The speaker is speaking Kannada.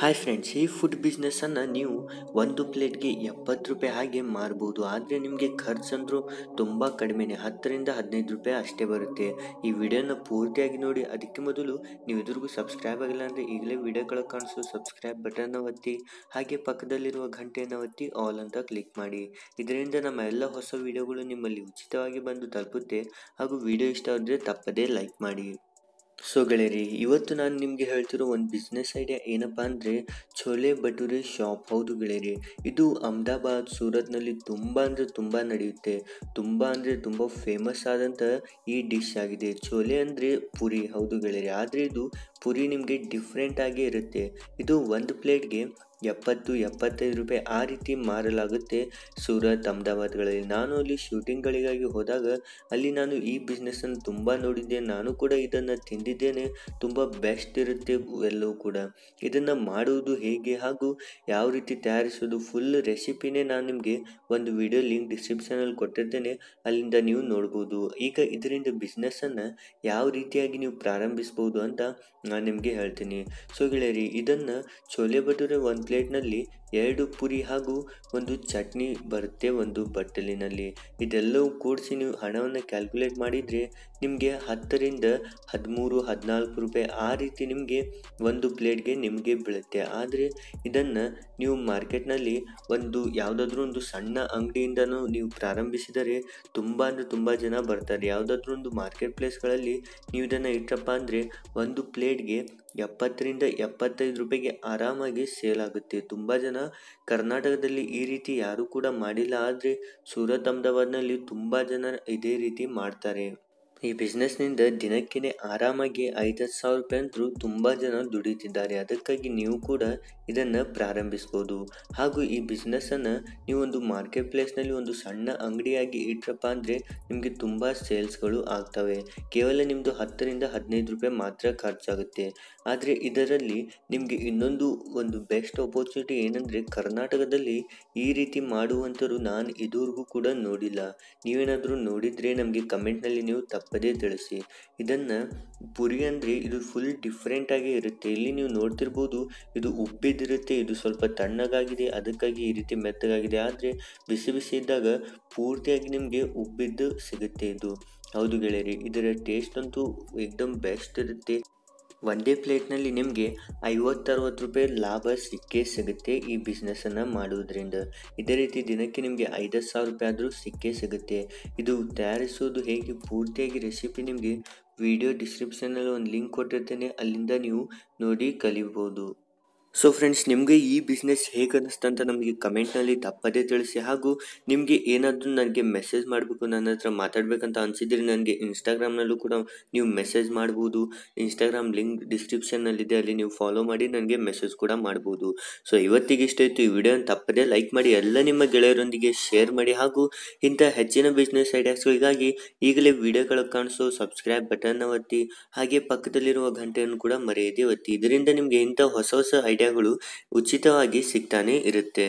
ಹಾಯ್ ಫ್ರೆಂಡ್ಸ್ ಈ ಫುಡ್ ಬಿಸ್ನೆಸ್ಸನ್ನು ನೀವು ಒಂದು ಪ್ಲೇಟ್ಗೆ ಎಪ್ಪತ್ತು ರೂಪಾಯಿ ಹಾಗೆ ಮಾರ್ಬೋದು ಆದರೆ ನಿಮಗೆ ಖರ್ಚಂದರೂ ತುಂಬ ಕಡಿಮೆನೆ ಹತ್ತರಿಂದ ಹದಿನೈದು ರೂಪಾಯಿ ಅಷ್ಟೇ ಬರುತ್ತೆ ಈ ವಿಡಿಯೋನ ಪೂರ್ತಿಯಾಗಿ ನೋಡಿ ಅದಕ್ಕೆ ಮೊದಲು ನೀವು ಎದುರಿಗೂ ಸಬ್ಸ್ಕ್ರೈಬ್ ಆಗಿಲ್ಲ ಅಂದರೆ ಈಗಲೇ ವಿಡಿಯೋಗಳ ಕಾಣಿಸೋ ಸಬ್ಸ್ಕ್ರೈಬ್ ಬಟನ್ನ ಒತ್ತಿ ಹಾಗೆ ಪಕ್ಕದಲ್ಲಿರುವ ಗಂಟೆಯನ್ನು ಒತ್ತಿ ಆಲ್ ಅಂತ ಕ್ಲಿಕ್ ಮಾಡಿ ಇದರಿಂದ ನಮ್ಮ ಎಲ್ಲ ಹೊಸ ವಿಡಿಯೋಗಳು ನಿಮ್ಮಲ್ಲಿ ಉಚಿತವಾಗಿ ಬಂದು ತಲುಪುತ್ತೆ ಹಾಗೂ ವಿಡಿಯೋ ಇಷ್ಟ ಆದರೆ ತಪ್ಪದೇ ಲೈಕ್ ಮಾಡಿ ಸೊ ಗೆಳೆಯರಿ ಇವತ್ತು ನಾನು ನಿಮಗೆ ಹೇಳ್ತಿರೋ ಒಂದು ಬಿಸ್ನೆಸ್ ಐಡಿಯಾ ಏನಪ್ಪ ಅಂದರೆ ಛೋಲೆ ಭಟೂರೆ ಶಾಪ್ ಹೌದು ಗೆಳೆಯರಿ ಇದು ಅಹಮದಾಬಾದ್ ಸೂರತ್ನಲ್ಲಿ ತುಂಬ ಅಂದರೆ ತುಂಬ ನಡೆಯುತ್ತೆ ತುಂಬ ಅಂದರೆ ತುಂಬ ಫೇಮಸ್ ಆದಂಥ ಈ ಡಿಶ್ ಆಗಿದೆ ಛೋಲೆ ಅಂದರೆ ಪುರಿ ಹೌದು ಗೆಳೆಯರಿ ಆದರೆ ಇದು ಪುರಿ ನಿಮಗೆ ಡಿಫ್ರೆಂಟ್ ಆಗಿ ಇರುತ್ತೆ ಇದು ಒಂದು ಪ್ಲೇಟ್ಗೆ ಎಪ್ಪತ್ತು ಎಪ್ಪತ್ತೈದು ರೂಪಾಯಿ ಆ ರೀತಿ ಮಾರಲಾಗುತ್ತೆ ಸೂರತ್ ಅಹಮದಾಬಾದ್ಗಳಲ್ಲಿ ನಾನು ಅಲ್ಲಿ ಶೂಟಿಂಗ್ಗಳಿಗಾಗಿ ಹೋದಾಗ ಅಲ್ಲಿ ನಾನು ಈ ಬಿಸ್ನೆಸ್ಸನ್ನು ತುಂಬ ನೋಡಿದ್ದೆ ನಾನು ಕೂಡ ಇದನ್ನು ತಿಂದಿದ್ದೇನೆ ತುಂಬ ಬೆಸ್ಟ್ ಇರುತ್ತೆ ಎಲ್ಲವೂ ಕೂಡ ಇದನ್ನು ಮಾಡುವುದು ಹೇಗೆ ಹಾಗೂ ಯಾವ ರೀತಿ ತಯಾರಿಸೋದು ಫುಲ್ ರೆಸಿಪಿನೇ ನಾನು ನಿಮಗೆ ಒಂದು ವಿಡಿಯೋ ಲಿಂಕ್ ಡಿಸ್ಕ್ರಿಪ್ಷನಲ್ಲಿ ಕೊಟ್ಟಿರ್ತೇನೆ ಅಲ್ಲಿಂದ ನೀವು ನೋಡ್ಬೋದು ಈಗ ಇದರಿಂದ ಬಿಸ್ನೆಸ್ಸನ್ನು ಯಾವ ರೀತಿಯಾಗಿ ನೀವು ಪ್ರಾರಂಭಿಸ್ಬೋದು ಅಂತ ನಾನು ನಿಮಗೆ ಹೇಳ್ತೀನಿ ಸೊ ಗೆಳೆಯರಿ ಇದನ್ನು ಚೋಲೆ ಭಟೂರೆ ಒಂದು ಪ್ಲೇಟ್ನಲ್ಲಿ ಎರಡು ಪುರಿ ಹಾಗೂ ಒಂದು ಚಟ್ನಿ ಬರುತ್ತೆ ಒಂದು ಬಟ್ಟಲಿನಲ್ಲಿ ಇದೆಲ್ಲವೂ ಕೂಡಿಸಿ ನೀವು ಹಣವನ್ನು ಕ್ಯಾಲ್ಕುಲೇಟ್ ಮಾಡಿದರೆ ನಿಮಗೆ ಹತ್ತರಿಂದ ಹದಿಮೂರು ಹದಿನಾಲ್ಕು ರೂಪಾಯಿ ಆ ರೀತಿ ನಿಮಗೆ ಒಂದು ಪ್ಲೇಟ್ಗೆ ನಿಮಗೆ ಬೀಳುತ್ತೆ ಆದರೆ ಇದನ್ನು ನೀವು ಮಾರ್ಕೆಟ್ನಲ್ಲಿ ಒಂದು ಯಾವುದಾದ್ರೂ ಒಂದು ಸಣ್ಣ ಅಂಗಡಿಯಿಂದನೂ ನೀವು ಪ್ರಾರಂಭಿಸಿದರೆ ತುಂಬ ಅಂದರೆ ತುಂಬ ಜನ ಬರ್ತಾರೆ ಯಾವುದಾದ್ರೂ ಒಂದು ಮಾರ್ಕೆಟ್ ಪ್ಲೇಸ್ಗಳಲ್ಲಿ ನೀವು ಇದನ್ನು ಇಟ್ಟಪ್ಪ ಅಂದರೆ ಒಂದು ಪ್ಲೇಟ್ಗೆ ಎಪ್ಪತ್ತರಿಂದ ಎಪ್ಪತ್ತೈದು ರೂಪಾಯಿಗೆ ಆರಾಮಾಗಿ ಸೇಲ್ ಆಗುತ್ತೆ ತುಂಬ ಜನ ಕರ್ನಾಟಕದಲ್ಲಿ ಈ ರೀತಿ ಯಾರೂ ಕೂಡ ಮಾಡಿಲ್ಲ ಆದರೆ ಸೂರತ್ ಅಹಮದಾಬಾದ್ನಲ್ಲಿ ತುಂಬ ಜನ ಇದೇ ರೀತಿ ಮಾಡ್ತಾರೆ ಈ ಬಿಸ್ನೆಸ್ನಿಂದ ದಿನಕ್ಕೆ ಆರಾಮಾಗಿ ಹತ್ತು ಸಾವಿರ ರೂಪಾಯಿ ಅಂತರೂ ತುಂಬ ಜನ ದುಡಿತಿದ್ದಾರೆ ಅದಕ್ಕಾಗಿ ನೀವು ಕೂಡ ಇದನ್ನು ಪ್ರಾರಂಭಿಸ್ಬೋದು ಹಾಗೂ ಈ ಬಿಸ್ನೆಸ್ಸನ್ನು ನೀವು ಒಂದು ಮಾರ್ಕೆಟ್ ಪ್ಲೇಸ್ನಲ್ಲಿ ಒಂದು ಸಣ್ಣ ಅಂಗಡಿಯಾಗಿ ಇಟ್ರಪ್ಪ ಅಂದರೆ ನಿಮಗೆ ತುಂಬ ಸೇಲ್ಸ್ಗಳು ಆಗ್ತವೆ ಕೇವಲ ನಿಮ್ಮದು ಹತ್ತರಿಂದ ಹದಿನೈದು ರೂಪಾಯಿ ಮಾತ್ರ ಖರ್ಚಾಗುತ್ತೆ ಆದರೆ ಇದರಲ್ಲಿ ನಿಮಗೆ ಇನ್ನೊಂದು ಒಂದು ಬೆಸ್ಟ್ ಅಪೋರ್ಚುನಿಟಿ ಏನಂದರೆ ಕರ್ನಾಟಕದಲ್ಲಿ ಈ ರೀತಿ ಮಾಡುವಂಥದ್ದು ನಾನು ಇದುವರೆಗೂ ಕೂಡ ನೋಡಿಲ್ಲ ನೀವೇನಾದರೂ ನೋಡಿದರೆ ನಮಗೆ ಕಮೆಂಟ್ನಲ್ಲಿ ನೀವು ತಪ್ಪು ಪದೇ ತಿಳಿಸಿ ಇದನ್ನು ಪುರಿ ಅಂದರೆ ಇದು ಫುಲ್ ಡಿಫ್ರೆಂಟಾಗಿ ಇರುತ್ತೆ ಇಲ್ಲಿ ನೀವು ನೋಡ್ತಿರ್ಬೋದು ಇದು ಉಬ್ಬಿದಿರುತ್ತೆ ಇದು ಸ್ವಲ್ಪ ತಣ್ಣಗಾಗಿದೆ ಅದಕ್ಕಾಗಿ ಈ ರೀತಿ ಮೆತ್ತಗಾಗಿದೆ ಆದರೆ ಬಿಸಿ ಬಿಸಿ ಇದ್ದಾಗ ಪೂರ್ತಿಯಾಗಿ ನಿಮಗೆ ಉಬ್ಬಿದ್ದು ಸಿಗುತ್ತೆ ಇದು ಹೌದು ಗೆಳೆಯರಿ ಇದರ ಟೇಸ್ಟ್ ಅಂತೂ ಎಕ್ದಮ್ ಬೆಸ್ಟ್ ಇರುತ್ತೆ ಒಂದೇ ಪ್ಲೇಟ್ನಲ್ಲಿ ನಿಮಗೆ ಐವತ್ತರವತ್ತು ರೂಪಾಯಿ ಲಾಭ ಸಿಕ್ಕೇ ಸಿಗುತ್ತೆ ಈ ಬಿಸ್ನೆಸ್ಸನ್ನು ಮಾಡುವುದರಿಂದ ಇದೇ ರೀತಿ ದಿನಕ್ಕೆ ನಿಮಗೆ ಐದು ಸಾವಿರ ರೂಪಾಯಿ ಆದರೂ ಸಿಕ್ಕೇ ಸಿಗುತ್ತೆ ಇದು ತಯಾರಿಸೋದು ಹೇಗೆ ಪೂರ್ತಿಯಾಗಿ ರೆಸಿಪಿ ನಿಮಗೆ ವಿಡಿಯೋ ಡಿಸ್ಕ್ರಿಪ್ಷನಲ್ಲಿ ಒಂದು ಲಿಂಕ್ ಕೊಟ್ಟಿರ್ತೇನೆ ಅಲ್ಲಿಂದ ನೀವು ನೋಡಿ ಕಲಿಬೋದು ಸೊ ಫ್ರೆಂಡ್ಸ್ ನಿಮಗೆ ಈ ಬಿಸ್ನೆಸ್ ಹೇಗೆ ಅನ್ನಿಸ್ತು ಅಂತ ನಮಗೆ ಕಮೆಂಟ್ನಲ್ಲಿ ತಪ್ಪದೇ ತಿಳಿಸಿ ಹಾಗೂ ನಿಮಗೆ ಏನಾದರೂ ನನಗೆ ಮೆಸೇಜ್ ಮಾಡಬೇಕು ನನ್ನ ಹತ್ರ ಮಾತಾಡಬೇಕಂತ ಅನಿಸಿದರೆ ನನಗೆ ಇನ್ಸ್ಟಾಗ್ರಾಮ್ನಲ್ಲೂ ಕೂಡ ನೀವು ಮೆಸೇಜ್ ಮಾಡ್ಬೋದು ಇನ್ಸ್ಟಾಗ್ರಾಮ್ ಲಿಂಕ್ ಡಿಸ್ಕ್ರಿಪ್ಷನ್ನಲ್ಲಿದೆ ಅಲ್ಲಿ ನೀವು ಫಾಲೋ ಮಾಡಿ ನನಗೆ ಮೆಸೇಜ್ ಕೂಡ ಮಾಡ್ಬೋದು ಸೊ ಇವತ್ತಿಗೆ ಇಷ್ಟ ಇತ್ತು ಈ ವಿಡಿಯೋನ ತಪ್ಪದೇ ಲೈಕ್ ಮಾಡಿ ಎಲ್ಲ ನಿಮ್ಮ ಗೆಳೆಯರೊಂದಿಗೆ ಶೇರ್ ಮಾಡಿ ಹಾಗೂ ಇಂಥ ಹೆಚ್ಚಿನ ಬಿಸ್ನೆಸ್ ಐಡಿಯಾಸ್ಗಳಿಗಾಗಿ ಈಗಲೇ ವಿಡಿಯೋಗಳ ಕಾಣಿಸೋ ಸಬ್ಸ್ಕ್ರೈಬ್ ಬಟನ್ ಒತ್ತಿ ಹಾಗೆ ಪಕ್ಕದಲ್ಲಿರುವ ಗಂಟೆಯನ್ನು ಕೂಡ ಮರೆಯದೇ ಒತ್ತಿ ಇದರಿಂದ ನಿಮಗೆ ಇಂಥ ಹೊಸ ಹೊಸ ಐಡಿಯಾ ಉಚಿತವಾಗಿ ಸಿಗ್ತಾನೆ ಇರುತ್ತೆ